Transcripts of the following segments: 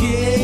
forget.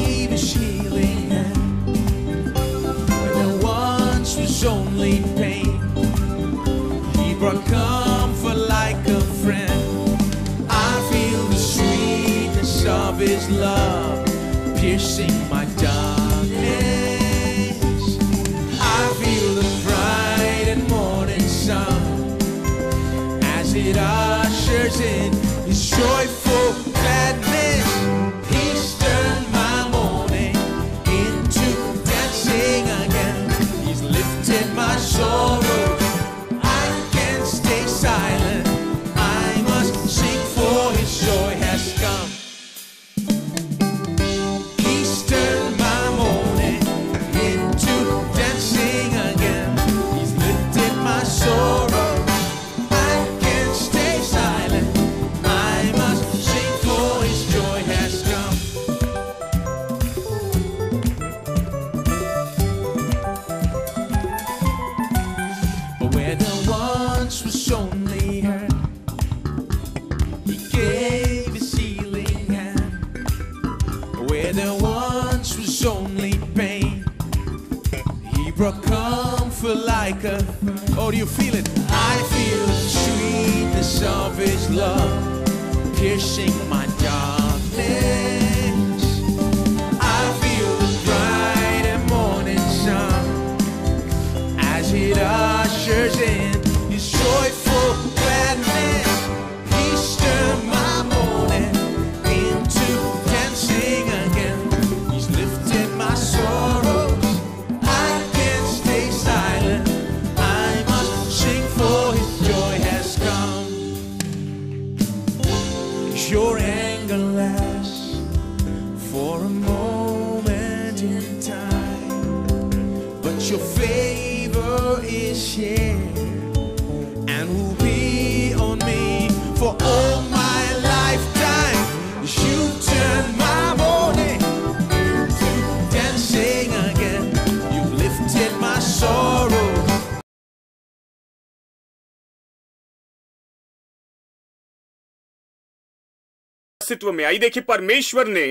अस्तित्व में आई देखिए परमेश्वर ने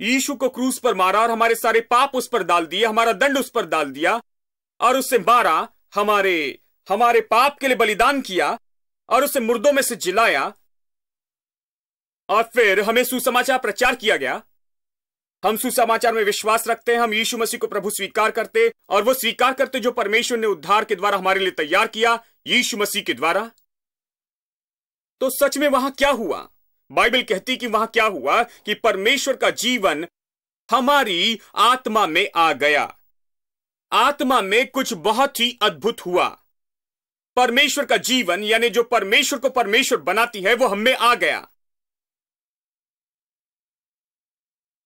यीशु को क्रूस पर मारा और हमारे सारे पाप उस पर डाल दिए हमारा दंड उस पर डाल दिया और उससे मारा हमारे हमारे पाप के लिए बलिदान किया और उसे मुर्दों में से जिलाया और फिर हमें सुसमाचार प्रचार किया गया हम सुसमाचार में विश्वास रखते हैं हम यीशु मसीह को प्रभु स्वीकार करते और वो स्वीकार करते जो परमेश्वर ने उद्धार के द्वारा हमारे लिए तैयार किया यीशु मसीह के द्वारा तो सच में वहां क्या हुआ बाइबल कहती कि वहां क्या हुआ कि परमेश्वर का जीवन हमारी आत्मा में आ गया आत्मा में कुछ बहुत ही अद्भुत हुआ परमेश्वर का जीवन यानी जो परमेश्वर को परमेश्वर बनाती है वो हम में आ गया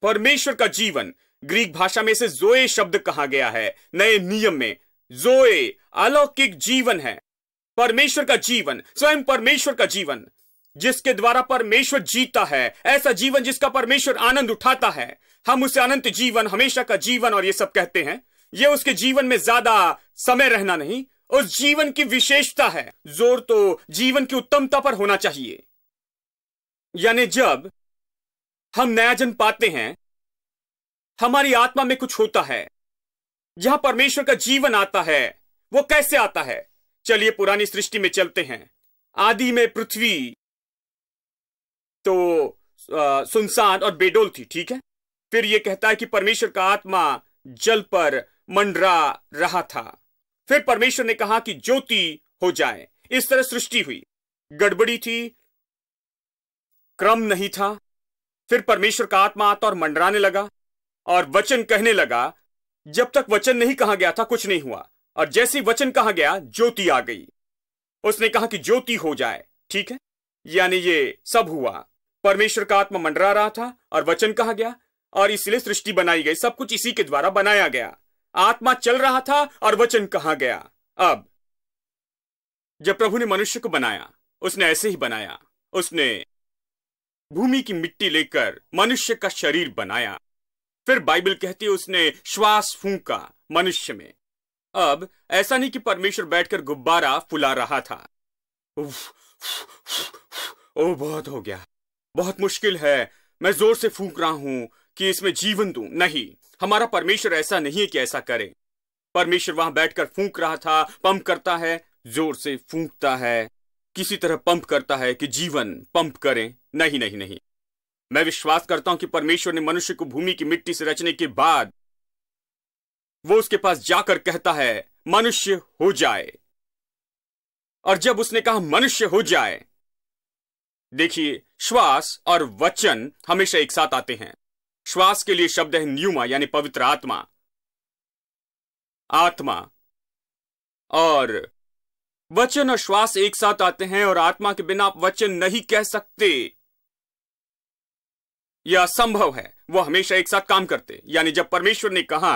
परमेश्वर का जीवन ग्रीक भाषा में से जोए शब्द कहा गया है नए नियम में जोए अलौकिक जीवन है परमेश्वर का जीवन स्वयं परमेश्वर का जीवन जिसके द्वारा परमेश्वर जीता है ऐसा जीवन जिसका परमेश्वर आनंद उठाता है हम उसे अनंत जीवन हमेशा का जीवन और ये सब कहते हैं ये उसके जीवन में ज्यादा समय रहना नहीं उस जीवन की विशेषता है जोर तो जीवन की उत्तमता पर होना चाहिए यानी जब हम नया जन्म पाते हैं हमारी आत्मा में कुछ होता है जहां परमेश्वर का जीवन आता है वो कैसे आता है चलिए पुरानी सृष्टि में चलते हैं आदि में पृथ्वी तो आ, सुनसान और बेडोल थी ठीक है फिर यह कहता है कि परमेश्वर का आत्मा जल पर मंडरा रहा था फिर परमेश्वर ने कहा कि ज्योति हो जाए इस तरह सृष्टि हुई गड़बड़ी थी क्रम नहीं था फिर परमेश्वर का आत्मा आता और मंडराने लगा और वचन कहने लगा जब तक वचन नहीं कहा गया था कुछ नहीं हुआ और जैसे वचन कहा गया ज्योति आ गई उसने कहा कि ज्योति हो जाए ठीक है यानी ये सब हुआ परमेश्वर का आत्मा मंडरा रहा था और वचन कहा गया और इसलिए सृष्टि बनाई गई सब कुछ इसी के द्वारा बनाया गया आत्मा चल रहा था और वचन कहा गया अब जब प्रभु ने मनुष्य को बनाया उसने ऐसे ही बनाया उसने भूमि की मिट्टी लेकर मनुष्य का शरीर बनाया फिर बाइबल कहती है उसने श्वास फूंका मनुष्य में अब ऐसा नहीं कि परमेश्वर बैठकर गुब्बारा फुला रहा था उफ, उफ, उफ, उफ, ओ बहुत हो गया बहुत मुश्किल है मैं जोर से फूंक रहा हूं कि इसमें जीवन दू नहीं हमारा परमेश्वर ऐसा नहीं है कि ऐसा करे परमेश्वर वहां बैठकर फूंक रहा था पंप करता है जोर से फूंकता है किसी तरह पंप करता है कि जीवन पंप करें नहीं नहीं नहीं मैं विश्वास करता हूं कि परमेश्वर ने मनुष्य को भूमि की मिट्टी से रचने के बाद वो उसके पास जाकर कहता है मनुष्य हो जाए और जब उसने कहा मनुष्य हो जाए देखिए श्वास और वचन हमेशा एक साथ आते हैं श्वास के लिए शब्द है न्यूमा यानी पवित्र आत्मा आत्मा और वचन और श्वास एक साथ आते हैं और आत्मा के बिना आप वचन नहीं कह सकते यह असंभव है वह हमेशा एक साथ काम करते यानी जब परमेश्वर ने कहा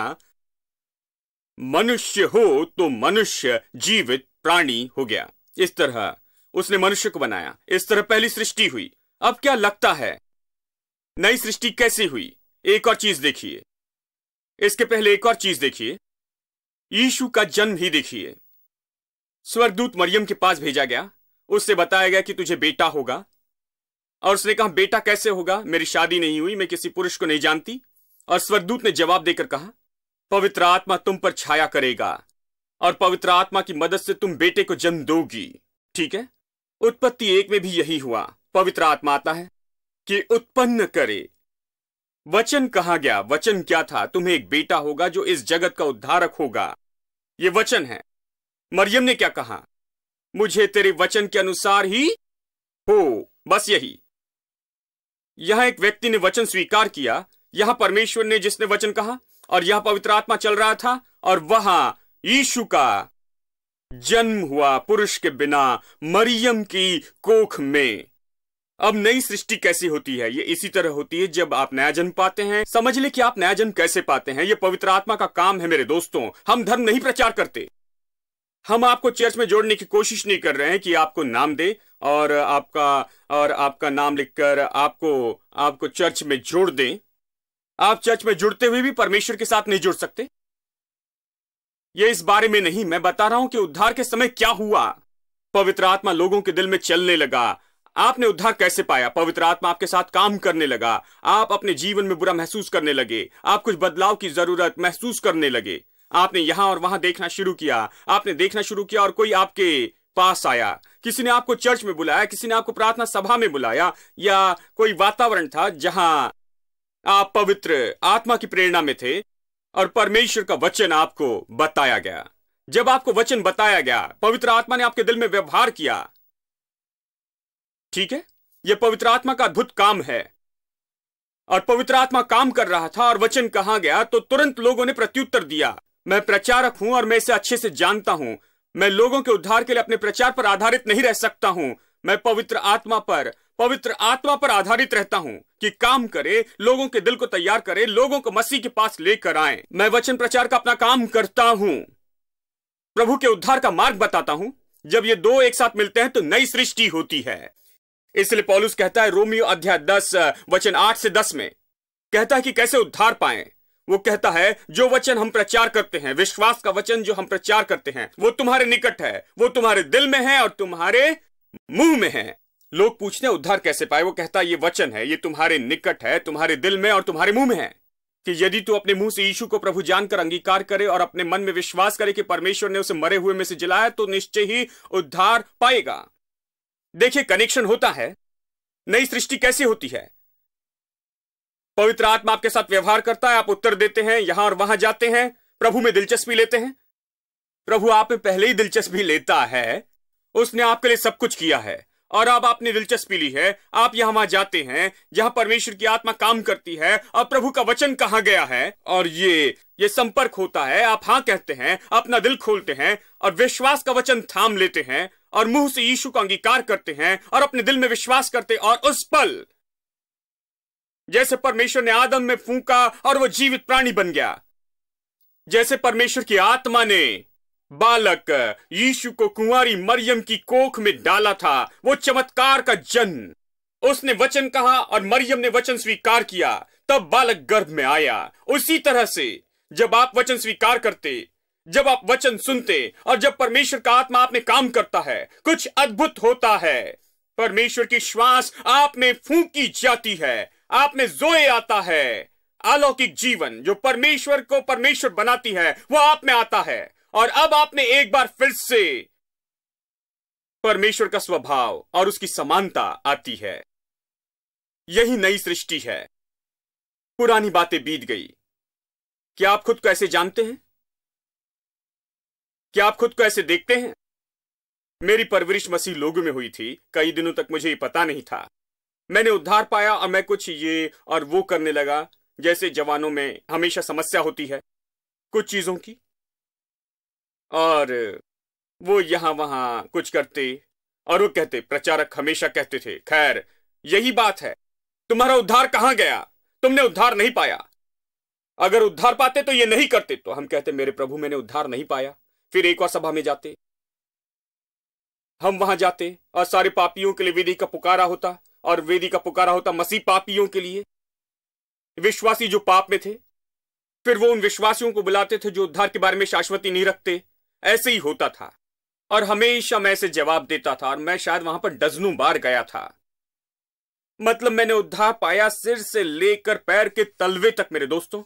मनुष्य हो तो मनुष्य जीवित प्राणी हो गया इस तरह उसने मनुष्य को बनाया इस तरह पहली सृष्टि हुई अब क्या लगता है नई सृष्टि कैसे हुई एक और चीज देखिए इसके पहले एक और चीज देखिए यीशु का जन्म ही देखिए स्वर्गदूत मरियम के पास भेजा गया उससे बताया गया कि तुझे बेटा होगा और उसने कहा बेटा कैसे होगा मेरी शादी नहीं हुई मैं किसी पुरुष को नहीं जानती और स्वर्गदूत ने जवाब देकर कहा पवित्र आत्मा तुम पर छाया करेगा और पवित्र आत्मा की मदद से तुम बेटे को जन्म दोगी ठीक है उत्पत्ति एक में भी यही हुआ पवित्र आत्मा आता है कि उत्पन्न करे वचन कहा गया वचन क्या था तुम्हें एक बेटा होगा जो इस जगत का उद्धारक होगा ये वचन है मरियम ने क्या कहा मुझे तेरे वचन के अनुसार ही हो बस यही यहां एक व्यक्ति ने वचन स्वीकार किया यहां परमेश्वर ने जिसने वचन कहा और यहां पवित्र आत्मा चल रहा था और वहां यीशु का जन्म हुआ पुरुष के बिना मरियम की कोख में अब नई सृष्टि कैसी होती है ये इसी तरह होती है जब आप नया जन्म पाते हैं समझ ले कि आप नया जन्म कैसे पाते हैं ये पवित्र आत्मा का काम है मेरे दोस्तों हम धर्म नहीं प्रचार करते हम आपको चर्च में जोड़ने की कोशिश नहीं कर रहे हैं कि आपको नाम दे और आपका और आपका नाम लिखकर आपको आपको चर्च में जोड़ दें आप चर्च में जुड़ते हुए भी परमेश्वर के साथ नहीं जुड़ सकते ये इस बारे में नहीं मैं बता रहा हूं कि उद्धार के समय क्या हुआ पवित्र आत्मा लोगों के दिल में चलने लगा आपने उद्धार कैसे पाया पवित्र आत्मा आपके साथ काम करने लगा आप अपने जीवन में बुरा महसूस करने लगे आप कुछ बदलाव की जरूरत महसूस करने लगे आपने यहां और वहां देखना शुरू किया आपने देखना शुरू किया और कोई आपके पास आया किसी ने आपको चर्च में बुलाया किसी ने आपको प्रार्थना सभा में बुलाया या कोई वातावरण था जहां आप पवित्र आत्मा की प्रेरणा में थे और परमेश्वर का वचन आपको बताया गया जब आपको वचन बताया गया पवित्र आत्मा ने आपके दिल में व्यवहार किया ठीक है यह पवित्र आत्मा का अद्भुत काम है और पवित्र आत्मा काम कर रहा था और वचन कहा गया तो तुरंत लोगों ने प्रत्युत्तर दिया मैं प्रचारक हूं और मैं इसे अच्छे से जानता हूं मैं लोगों के उद्धार के लिए अपने प्रचार पर आधारित नहीं रह सकता हूं मैं पवित्र आत्मा पर पवित्र आत्मा पर आधारित रहता हूं कि काम करे लोगों के दिल को तैयार करे लोगों को मसीह के पास लेकर आए मैं वचन प्रचार का अपना काम करता हूं प्रभु के उद्धार का मार्ग बताता हूं जब ये दो एक साथ मिलते हैं तो नई सृष्टि होती है इसलिए पॉलुस कहता है रोमियो अध्याय दस वचन आठ से दस में कहता है कि कैसे उद्धार पाए वो कहता है जो वचन हम प्रचार करते हैं विश्वास का वचन जो हम प्रचार करते हैं वो तुम्हारे निकट है वो तुम्हारे दिल में है और तुम्हारे मुंह में है लोग पूछते हैं उद्धार कैसे पाए वो कहता है ये वचन है ये तुम्हारे निकट है तुम्हारे दिल में और तुम्हारे मुंह में है कि यदि तू अपने मुंह से यीशु को प्रभु जानकर अंगीकार करे और अपने मन में विश्वास करे कि परमेश्वर ने उसे मरे हुए में से जलाया तो निश्चय ही उद्धार पाएगा देखिए कनेक्शन होता है नई सृष्टि कैसे होती है पवित्र आत्मा आपके साथ व्यवहार करता है आप उत्तर देते हैं यहां और वहां जाते हैं प्रभु में दिलचस्पी लेते हैं प्रभु आप पहले ही दिलचस्पी लेता है उसने आपके लिए सब कुछ किया है और अब आपने दिलचस्पी ली है आप यहां वहां जाते हैं जहां परमेश्वर की आत्मा काम करती है और प्रभु का वचन कहा गया है और ये ये संपर्क होता है आप हाँ कहते हैं अपना दिल खोलते हैं और विश्वास का वचन थाम लेते हैं और मुंह से यीशु का अंगीकार करते हैं और अपने दिल में विश्वास करते और उस पल जैसे परमेश्वर ने आदम में फूंका और वो जीवित प्राणी बन गया जैसे परमेश्वर की आत्मा ने बालक यीशु को कुंवारी मरियम की कोख में डाला था वो चमत्कार का जन्म उसने वचन कहा और मरियम ने वचन स्वीकार किया तब बालक गर्भ में आया उसी तरह से जब आप वचन स्वीकार करते जब आप वचन सुनते और जब परमेश्वर का आत्मा आप में काम करता है कुछ अद्भुत होता है परमेश्वर की श्वास आप में फूकी जाती है आप में जोए आता है अलौकिक जीवन जो परमेश्वर को परमेश्वर बनाती है वह आप में आता है और अब आप में एक बार फिर से परमेश्वर का स्वभाव और उसकी समानता आती है यही नई सृष्टि है पुरानी बातें बीत गई क्या आप खुद को ऐसे जानते हैं क्या आप खुद को ऐसे देखते हैं मेरी परवरिश मसीह लोगों में हुई थी कई दिनों तक मुझे ये पता नहीं था मैंने उद्धार पाया और मैं कुछ ये और वो करने लगा जैसे जवानों में हमेशा समस्या होती है कुछ चीजों की और वो यहां वहां कुछ करते और वो कहते प्रचारक हमेशा कहते थे खैर यही बात है तुम्हारा उद्धार कहां गया तुमने उद्धार नहीं पाया अगर उद्धार पाते तो ये नहीं करते तो हम कहते मेरे प्रभु मैंने उद्धार नहीं पाया फिर एक और सभा में जाते हम वहां जाते और सारे पापियों के लिए वेदी का पुकारा होता और वेदी का पुकारा होता मसीह पापियों के लिए विश्वासी जो पाप में थे फिर वो उन विश्वासियों को बुलाते थे जो उद्धार के बारे में शाश्वती नहीं रखते ऐसे ही होता था और हमेशा मैं ऐसे जवाब देता था और मैं शायद वहां पर डजनों बार गया था मतलब मैंने उद्धार पाया सिर से लेकर पैर के तलवे तक मेरे दोस्तों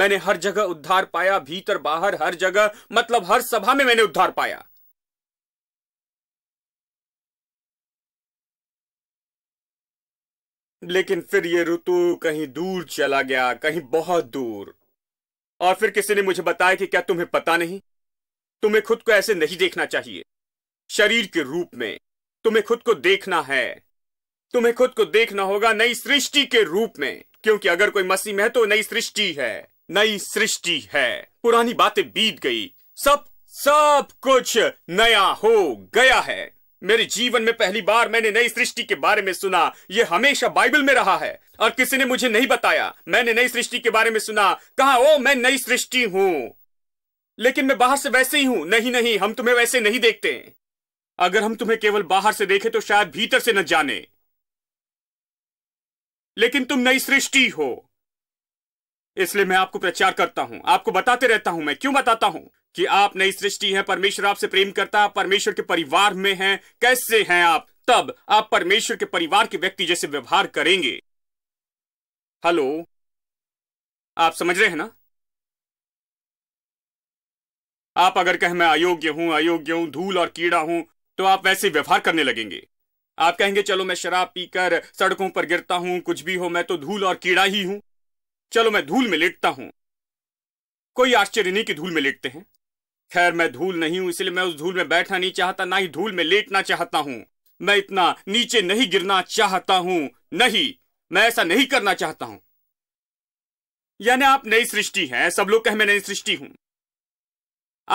मैंने हर जगह उद्धार पाया भीतर बाहर हर जगह मतलब हर सभा में मैंने उद्धार पाया लेकिन फिर ये ऋतु कहीं दूर चला गया कहीं बहुत दूर और फिर किसी ने मुझे बताया कि क्या तुम्हें पता नहीं तुम्हें खुद को ऐसे नहीं देखना चाहिए शरीर के रूप में तुम्हें खुद को देखना है तुम्हें खुद को देखना होगा नई सृष्टि के रूप में क्योंकि अगर कोई मसीह है तो नई सृष्टि है नई सृष्टि है पुरानी बातें बीत गई सब सब कुछ नया हो गया है मेरे जीवन में पहली बार मैंने नई सृष्टि के बारे में सुना ये हमेशा बाइबल में रहा है और किसी ने मुझे नहीं बताया मैंने नई सृष्टि के बारे में सुना कहा ओ मैं नई सृष्टि हूं लेकिन मैं बाहर से वैसे ही हूं नहीं नहीं हम तुम्हें वैसे नहीं देखते अगर हम तुम्हें केवल बाहर से देखें तो शायद भीतर से न जाने लेकिन तुम नई सृष्टि हो इसलिए मैं आपको प्रचार करता हूं आपको बताते रहता हूं मैं क्यों बताता हूं कि आप नई सृष्टि है परमेश्वर आपसे प्रेम करता है परमेश्वर के परिवार में हैं कैसे हैं आप तब आप परमेश्वर के परिवार के व्यक्ति जैसे व्यवहार करेंगे हेलो आप समझ रहे हैं ना आप अगर कहें मैं अयोग्य हूं अयोग्य हूं धूल और कीड़ा हूं तो आप वैसे व्यवहार करने लगेंगे आप कहेंगे चलो मैं शराब पीकर सड़कों पर गिरता हूं कुछ भी हो मैं तो धूल और कीड़ा ही हूं चलो मैं धूल में लेटता हूं कोई आश्चर्य नहीं कि धूल में लेटते हैं खैर मैं धूल नहीं हूं इसलिए मैं उस धूल में बैठना नहीं चाहता ना ही धूल में लेटना चाहता हूं मैं इतना नीचे नहीं गिरना चाहता हूं नहीं मैं ऐसा नहीं करना चाहता हूं यानी आप नई सृष्टि हैं सब लोग कह मैं नई सृष्टि हूं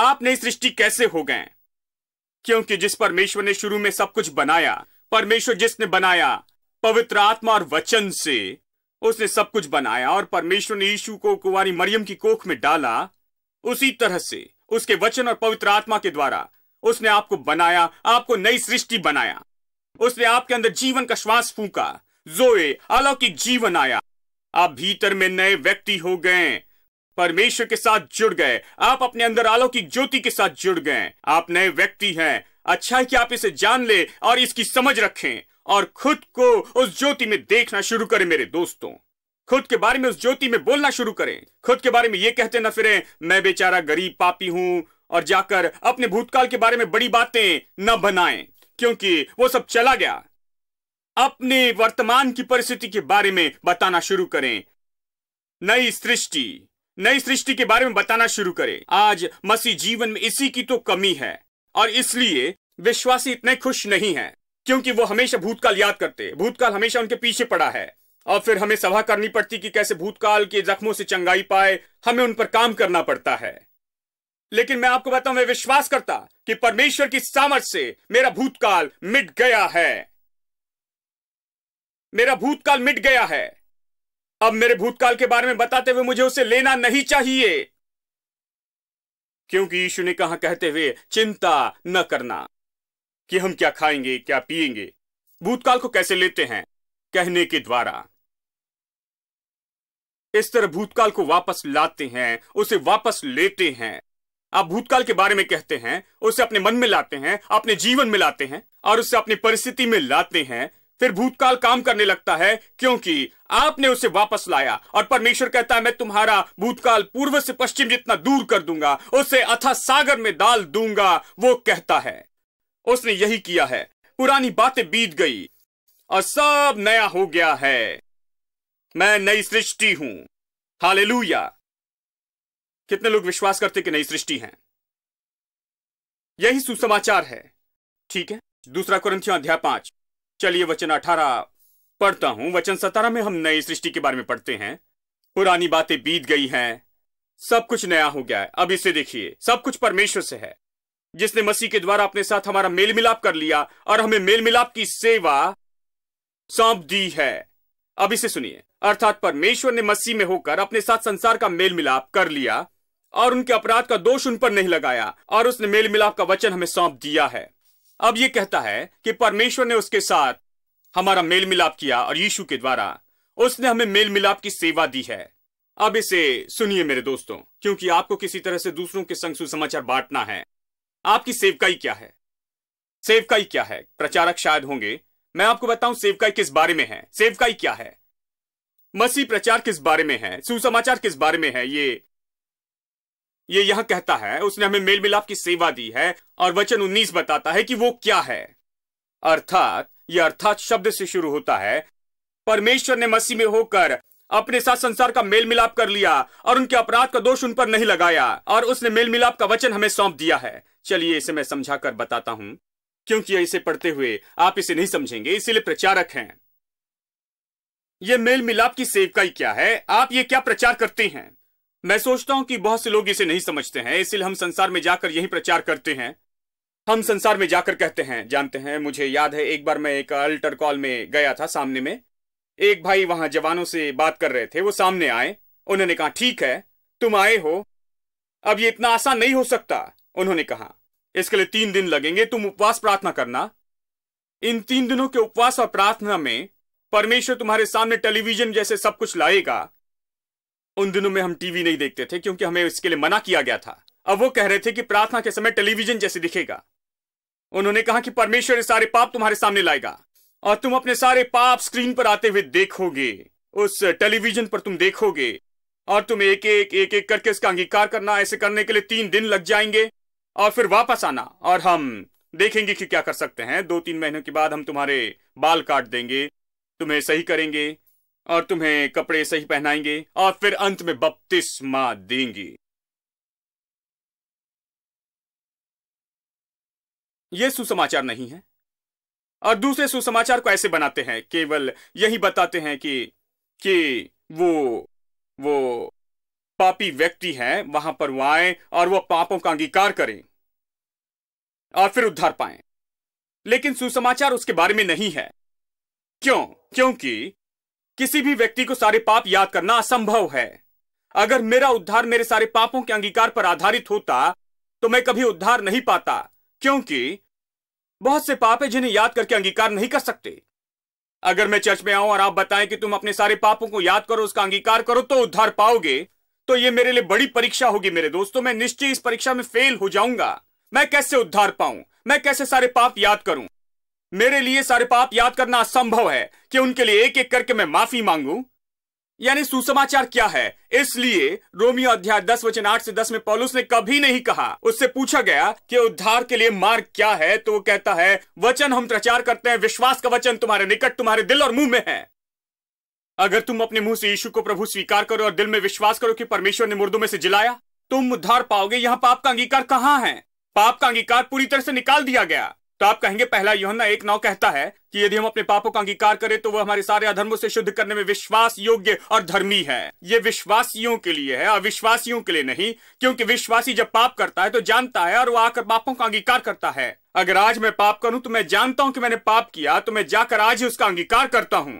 आप नई सृष्टि कैसे हो गए क्योंकि जिस परमेश्वर ने शुरू में सब कुछ बनाया परमेश्वर जिसने बनाया पवित्र आत्मा और वचन से उसने सब कुछ बनाया और परमेश्वर ने यीशु को कुंवारी मरियम की कोख में डाला उसी तरह से उसके वचन और पवित्र आत्मा के द्वारा उसने आपको बनाया आपको नई सृष्टि बनाया उसने आपके अंदर जीवन का श्वास फूका जोए अलौकिक जीवन आया आप भीतर में नए व्यक्ति हो गए परमेश्वर के साथ जुड़ गए आप अपने अंदर अलौकिक ज्योति के साथ जुड़ गए आप नए व्यक्ति हैं अच्छा है कि आप इसे जान ले और इसकी समझ रखें और खुद को उस ज्योति में देखना शुरू करें मेरे दोस्तों खुद के बारे में उस ज्योति में बोलना शुरू करें खुद के बारे में ये कहते ना फिरें मैं बेचारा गरीब पापी हूं और जाकर अपने भूतकाल के बारे में बड़ी बातें न बनाए क्योंकि वो सब चला गया अपने वर्तमान की परिस्थिति के बारे में बताना शुरू करें नई सृष्टि नई सृष्टि के बारे में बताना शुरू करें आज मसीह जीवन में इसी की तो कमी है और इसलिए विश्वासी इतने खुश नहीं है क्योंकि वो हमेशा भूतकाल याद करते भूतकाल हमेशा उनके पीछे पड़ा है और फिर हमें सभा करनी पड़ती कि कैसे भूतकाल के जख्मों से चंगाई पाए हमें उन पर काम करना पड़ता है लेकिन मैं आपको बताऊं मैं विश्वास करता कि परमेश्वर की सामर्थ से मेरा भूतकाल मिट गया है मेरा भूतकाल मिट गया है अब मेरे भूतकाल के बारे में बताते हुए मुझे उसे लेना नहीं चाहिए क्योंकि यीशु ने कहा कहते हुए चिंता न करना कि हम क्या खाएंगे क्या पिएंगे भूतकाल को कैसे लेते हैं कहने के द्वारा इस तरह भूतकाल को वापस लाते हैं उसे वापस लेते हैं आप भूतकाल के बारे में कहते हैं उसे अपने मन में लाते हैं अपने जीवन में लाते हैं और उसे अपनी परिस्थिति में लाते हैं फिर भूतकाल काम करने लगता है क्योंकि आपने उसे वापस लाया और परमेश्वर कहता है मैं तुम्हारा भूतकाल पूर्व से पश्चिम जितना दूर कर दूंगा उसे अथा सागर में डाल दूंगा वो कहता है उसने यही किया है पुरानी बातें बीत गई और सब नया हो गया है मैं नई सृष्टि हूं हाले कितने लोग विश्वास करते कि नई सृष्टि है यही सुसमाचार है ठीक है दूसरा क्रंथियो अध्याय पांच चलिए वचन अठारह पढ़ता हूं वचन सतारह में हम नई सृष्टि के बारे में पढ़ते हैं पुरानी बातें बीत गई हैं सब कुछ नया हो गया है अब इसे देखिए सब कुछ परमेश्वर से है जिसने मसीह के द्वारा अपने साथ हमारा मेल मिलाप कर लिया और हमें मेल मिलाप की सेवा सौंप दी है अब इसे सुनिए अर्थात परमेश्वर ने मसीह में होकर अपने साथ संसार का मेल मिलाप कर लिया और उनके अपराध का दोष उन पर नहीं लगाया और उसने मेल मिलाप का वचन हमें सौंप दिया है अब ये कहता है कि परमेश्वर ने उसके साथ हमारा मेल मिलाप किया और यीशु के द्वारा उसने हमें मेल मिलाप की सेवा दी है अब इसे सुनिए मेरे दोस्तों क्योंकि आपको किसी तरह से दूसरों के संग सुसमाचार बांटना है आपकी सेवकाई क्या है सेवकाई क्या है प्रचारक शायद होंगे मैं आपको बताऊं सेवकाई किस बारे में है सेवकाई क्या है मसीह प्रचार किस बारे में है सुसमाचार किस बारे में है ये ये यहां कहता है उसने हमें मेल मिलाप की सेवा दी है और वचन उन्नीस बताता है कि वो क्या है अर्थात यह अर्थात शब्द से शुरू होता है परमेश्वर ने मसीह में होकर अपने साथ संसार का मेल मिलाप कर लिया और उनके अपराध का दोष उन पर नहीं लगाया और उसने मेल मिलाप का वचन हमें सौंप दिया है चलिए इसे मैं समझा कर बताता हूं क्योंकि इसे पढ़ते हुए आप इसे नहीं समझेंगे इसीलिए प्रचारक हैं यह मेल मिलाप की सेवकाई क्या है आप ये क्या प्रचार करते हैं मैं सोचता हूं कि बहुत से लोग इसे नहीं समझते हैं इसलिए हम संसार में जाकर यही प्रचार करते हैं हम संसार में जाकर कहते हैं जानते हैं मुझे याद है एक बार मैं एक अल्टर कॉल में गया था सामने में एक भाई वहां जवानों से बात कर रहे थे वो सामने आए उन्होंने कहा ठीक है तुम आए हो अब ये इतना आसान नहीं हो सकता उन्होंने कहा इसके लिए तीन दिन लगेंगे तुम उपवास प्रार्थना करना इन तीन दिनों के उपवास और प्रार्थना में परमेश्वर तुम्हारे सामने टेलीविजन जैसे सब कुछ लाएगा उन दिनों में हम टीवी नहीं देखते थे क्योंकि हमें इसके लिए मना किया गया था अब वो कह रहे थे कि प्रार्थना के समय टेलीविजन जैसे दिखेगा उन्होंने कहा कि परमेश्वर ये सारे पाप तुम्हारे सामने लाएगा और तुम अपने सारे पाप स्क्रीन पर आते हुए देखोगे उस टेलीविजन पर तुम देखोगे और तुम एक एक एक एक करके इसका अंगीकार करना ऐसे करने के लिए तीन दिन लग जाएंगे और फिर वापस आना और हम देखेंगे कि क्या कर सकते हैं दो तीन महीनों के बाद हम तुम्हारे बाल काट देंगे तुम्हें सही करेंगे और तुम्हें कपड़े सही पहनाएंगे और फिर अंत में बपतिस्मा देंगे यह सुसमाचार नहीं है और दूसरे सुसमाचार को ऐसे बनाते हैं केवल यही बताते हैं कि कि वो वो पापी व्यक्ति हैं वहां पर वो आए और वो पापों का अंगीकार करें और फिर उद्धार पाए लेकिन सुसमाचार उसके बारे में नहीं है क्यों क्योंकि किसी भी व्यक्ति को सारे पाप याद करना असंभव है अगर मेरा उद्धार मेरे सारे पापों के अंगीकार पर आधारित होता तो मैं कभी उद्धार नहीं पाता क्योंकि बहुत से पाप है जिन्हें याद करके अंगीकार नहीं कर सकते अगर मैं चर्च में आऊं और आप बताएं कि तुम अपने सारे पापों को याद करो उसका अंगीकार करो तो उद्धार पाओगे तो ये मेरे लिए बड़ी परीक्षा होगी मेरे दोस्तों मैं निश्चय इस परीक्षा में फेल हो जाऊंगा मैं कैसे उद्धार पाऊं मैं कैसे सारे पाप याद करूं मेरे लिए सारे पाप याद करना असंभव है कि उनके लिए एक एक करके मैं माफी मांगू यानी सुसमाचार क्या है इसलिए रोमियो अध्याय दस वचन आठ से दस में पॉलुस ने कभी नहीं कहा उससे पूछा गया कि उद्धार के लिए मार्ग क्या है तो वो कहता है वचन हम प्रचार करते हैं विश्वास का वचन तुम्हारे निकट तुम्हारे दिल और मुंह में है अगर तुम अपने मुंह से यीशु को प्रभु स्वीकार करो और दिल में विश्वास करो कि परमेश्वर ने मुर्दों में से जिलाया तुम उद्धार पाओगे यहाँ पाप का अंगीकार कहाँ है पाप का अंगीकार पूरी तरह से निकाल दिया गया तो आप कहेंगे पहला योहना एक नौ कहता है कि यदि हम अपने पापों का अंगीकार करें तो वह हमारे सारे अधर्मों से शुद्ध करने में विश्वास योग्य और धर्मी है ये विश्वासियों के लिए है अविश्वासियों के लिए नहीं क्योंकि विश्वासी जब पाप करता है तो जानता है और वो आकर पापों का अंगीकार करता है अगर आज मैं पाप करूं तो मैं जानता हूं कि मैंने पाप किया तो मैं जाकर आज ही उसका अंगीकार करता हूं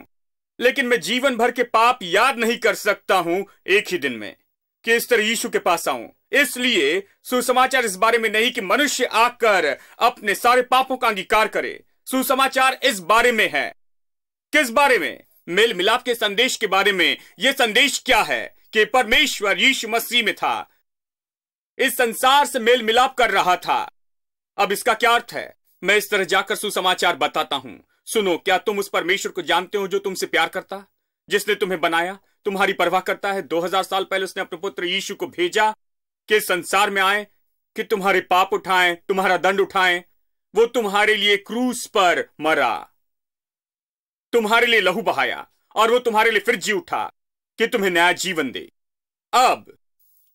लेकिन मैं जीवन भर के पाप याद नहीं कर सकता हूं एक ही दिन में कि तरह यीशु के पास आऊं इसलिए सुसमाचार इस बारे में नहीं कि मनुष्य आकर अपने सारे पापों का अंगीकार करे सुसमाचार इस बारे में है किस बारे में मेल मिलाप के संदेश के बारे में यह संदेश क्या है कि परमेश्वर यीशु मसीह में था इस संसार से मेल मिलाप कर रहा था अब इसका क्या अर्थ है मैं इस तरह जाकर सुसमाचार बताता हूं सुनो क्या तुम उस परमेश्वर को जानते हो जो तुमसे प्यार करता जिसने तुम्हें बनाया तुम्हारी परवाह करता है दो हजार साल पहले उसने अपने पुत्र यीशु को भेजा कि संसार में आए कि तुम्हारे पाप उठाएं तुम्हारा दंड उठाएं वो तुम्हारे लिए क्रूस पर मरा तुम्हारे लिए लहू बहाया और वो तुम्हारे लिए फिर जी उठा कि तुम्हें नया जीवन दे अब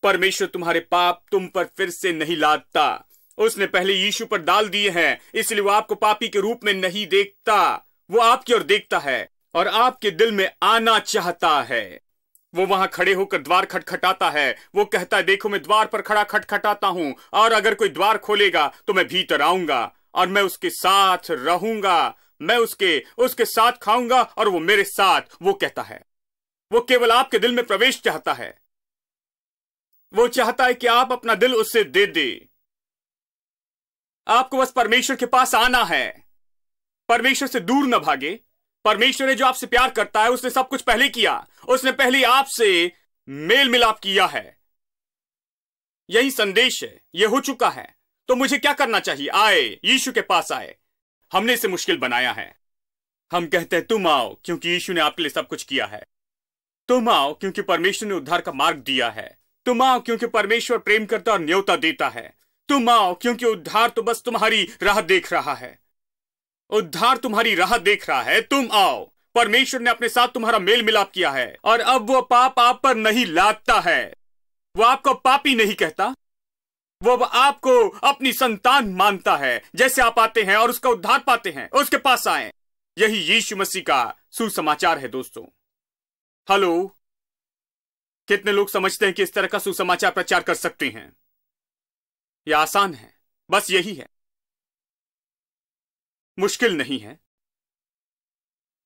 परमेश्वर तुम्हारे पाप तुम पर फिर से नहीं लादता उसने पहले यीशु पर डाल दिए हैं इसलिए वो आपको पापी के रूप में नहीं देखता वो आपकी ओर देखता है और आपके दिल में आना चाहता है वो वहां खड़े होकर द्वार खटखटाता है वो कहता है देखो मैं द्वार पर खड़ा खटखटाता हूं और अगर कोई द्वार खोलेगा तो मैं भीतर आऊंगा और मैं उसके साथ रहूंगा मैं उसके उसके साथ खाऊंगा और वो मेरे साथ वो कहता है वो केवल आपके दिल में प्रवेश चाहता है वो चाहता है कि आप अपना दिल उससे दे दे आपको बस परमेश्वर के पास आना है परमेश्वर से दूर न भागे परमेश्वर ने जो आपसे प्यार करता है उसने सब कुछ पहले किया उसने पहले आपसे मेल मिलाप किया है यही संदेश है यह हो चुका है तो मुझे क्या करना चाहिए आए यीशु के पास आए हमने इसे मुश्किल बनाया है हम कहते हैं तुम आओ क्योंकि यीशु ने आपके लिए सब कुछ किया है तुम आओ क्योंकि परमेश्वर ने उद्धार का मार्ग दिया है तुम आओ क्योंकि परमेश्वर प्रेम करता और न्योता देता है तुम आओ क्योंकि उद्धार तो बस तुम्हारी राह देख रहा है उद्धार तुम्हारी राह देख रहा है तुम आओ परमेश्वर ने अपने साथ तुम्हारा मेल मिलाप किया है और अब वो पाप आप पर नहीं लादता है वो आपको पापी नहीं कहता वो अब आपको अपनी संतान मानता है जैसे आप आते हैं और उसका उद्धार पाते हैं उसके पास आए यही यीशु मसीह का सुसमाचार है दोस्तों हेलो कितने लोग समझते हैं कि इस तरह का सुसमाचार प्रचार कर सकते हैं यह आसान है बस यही है मुश्किल नहीं है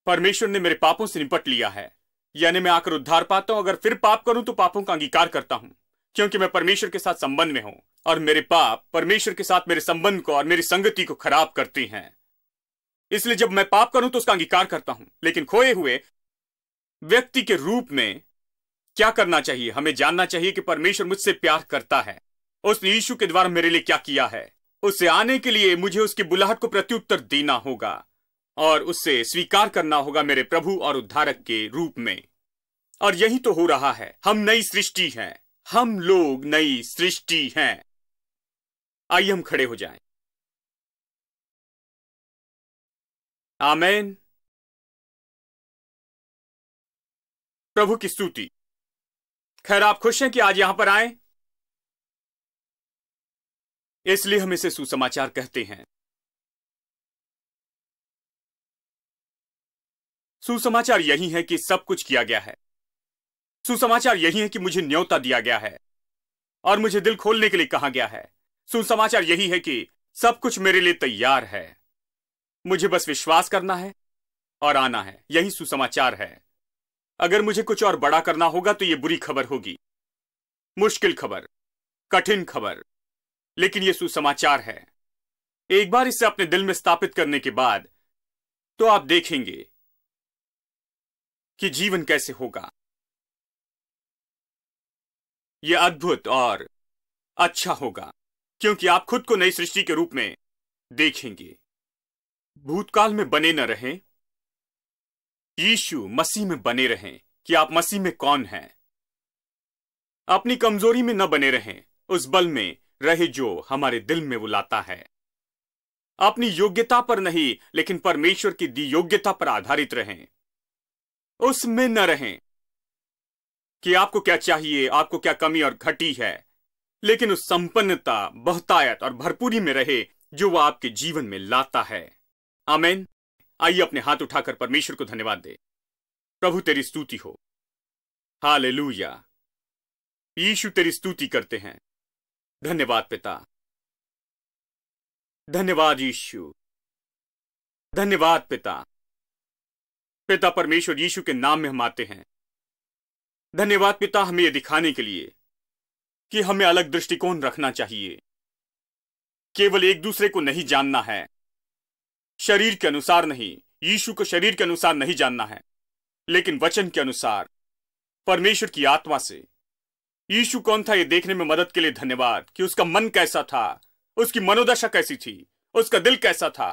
परमेश्वर ने मेरे पापों से निपट लिया है यानी मैं आकर उद्धार पाता हूं अगर फिर पाप करूं तो पापों का अंगीकार करता हूं क्योंकि मैं परमेश्वर के साथ संबंध में हूं और मेरे पाप परमेश्वर के साथ मेरे संबंध को और मेरी संगति को खराब करती हैं इसलिए जब मैं पाप करूं तो उसका अंगीकार करता हूं लेकिन खोए हुए व्यक्ति के रूप में क्या करना चाहिए हमें जानना चाहिए कि परमेश्वर मुझसे प्यार करता है उसने यीशु के द्वारा मेरे लिए क्या किया है उसे आने के लिए मुझे उसकी बुलाहट को प्रत्युत्तर देना होगा और उससे स्वीकार करना होगा मेरे प्रभु और उद्धारक के रूप में और यही तो हो रहा है हम नई सृष्टि हैं हम लोग नई सृष्टि हैं आइए हम खड़े हो जाएं। आमेन प्रभु की स्तुति खैर आप खुश हैं कि आज यहां पर आए इसलिए हम इसे सुसमाचार कहते हैं सुसमाचार यही है कि सब कुछ किया गया है सुसमाचार यही है कि मुझे न्योता दिया गया है और मुझे दिल खोलने के लिए कहा गया है सुसमाचार यही है कि सब कुछ मेरे लिए तैयार है मुझे बस विश्वास करना है और आना है यही सुसमाचार है अगर मुझे कुछ और बड़ा करना होगा तो यह बुरी खबर होगी मुश्किल खबर कठिन खबर लेकिन यह सुसमाचार है एक बार इसे अपने दिल में स्थापित करने के बाद तो आप देखेंगे कि जीवन कैसे होगा यह अद्भुत और अच्छा होगा क्योंकि आप खुद को नई सृष्टि के रूप में देखेंगे भूतकाल में बने न रहें यीशु मसीह में बने रहें कि आप मसीह में कौन हैं अपनी कमजोरी में न बने रहें उस बल में रहे जो हमारे दिल में वो लाता है अपनी योग्यता पर नहीं लेकिन परमेश्वर की दी योग्यता पर आधारित रहें उसमें न रहें कि आपको क्या चाहिए आपको क्या कमी और घटी है लेकिन उस संपन्नता बहतायत और भरपूरी में रहे जो वह आपके जीवन में लाता है आमेन आइए अपने हाथ उठाकर परमेश्वर को धन्यवाद दे प्रभु तेरी स्तुति हो हालेलुया यीशु तेरी स्तुति करते हैं धन्यवाद पिता धन्यवाद यीशु धन्यवाद पिता पिता परमेश्वर यीशु के नाम में हम आते हैं धन्यवाद पिता हमें यह दिखाने के लिए कि हमें अलग दृष्टिकोण रखना चाहिए केवल एक दूसरे को नहीं जानना है शरीर के अनुसार नहीं यीशु को शरीर के अनुसार नहीं जानना है लेकिन वचन के अनुसार परमेश्वर की आत्मा से यीशु कौन था ये देखने में मदद के लिए धन्यवाद कि उसका मन कैसा था उसकी मनोदशा कैसी थी उसका दिल कैसा था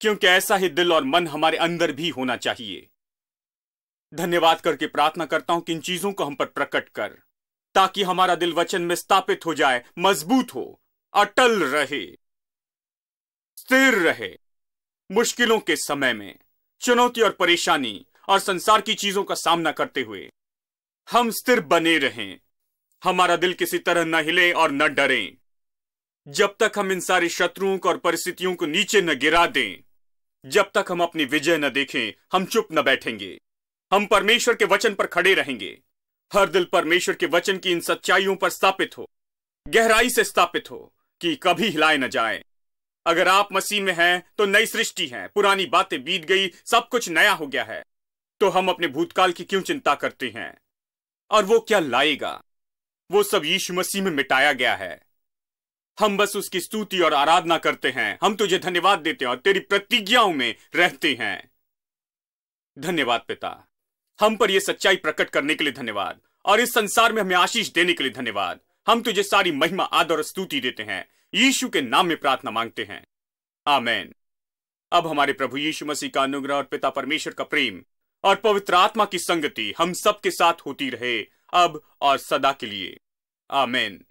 क्योंकि ऐसा ही दिल और मन हमारे अंदर भी होना चाहिए धन्यवाद करके प्रार्थना करता हूं कि इन चीजों को हम पर प्रकट कर ताकि हमारा दिल वचन में स्थापित हो जाए मजबूत हो अटल रहे स्थिर रहे मुश्किलों के समय में चुनौती और परेशानी और संसार की चीजों का सामना करते हुए हम स्थिर बने रहें हमारा दिल किसी तरह न हिले और न डरे जब तक हम इन सारे शत्रुओं को और परिस्थितियों को नीचे न गिरा दें जब तक हम अपनी विजय न देखें हम चुप न बैठेंगे हम परमेश्वर के वचन पर खड़े रहेंगे हर दिल परमेश्वर के वचन की इन सच्चाइयों पर स्थापित हो गहराई से स्थापित हो कि कभी हिलाए न जाए अगर आप मसीह में हैं तो नई सृष्टि है पुरानी बातें बीत गई सब कुछ नया हो गया है तो हम अपने भूतकाल की क्यों चिंता करते हैं और वो क्या लाएगा वो सब यीशु मसीह में मिटाया गया है हम बस उसकी स्तुति और आराधना करते हैं हम तुझे धन्यवाद देते हैं और तेरी प्रतिज्ञाओं में रहते हैं धन्यवाद पिता हम पर यह सच्चाई प्रकट करने के लिए धन्यवाद और इस संसार में हमें आशीष देने के लिए धन्यवाद हम तुझे सारी महिमा आदर और स्तुति देते हैं यीशु के नाम में प्रार्थना मांगते हैं आमेन अब हमारे प्रभु यीशु मसीह का अनुग्रह और पिता परमेश्वर का प्रेम और पवित्र आत्मा की संगति हम सबके साथ होती रहे अब और सदा के लिए आमेन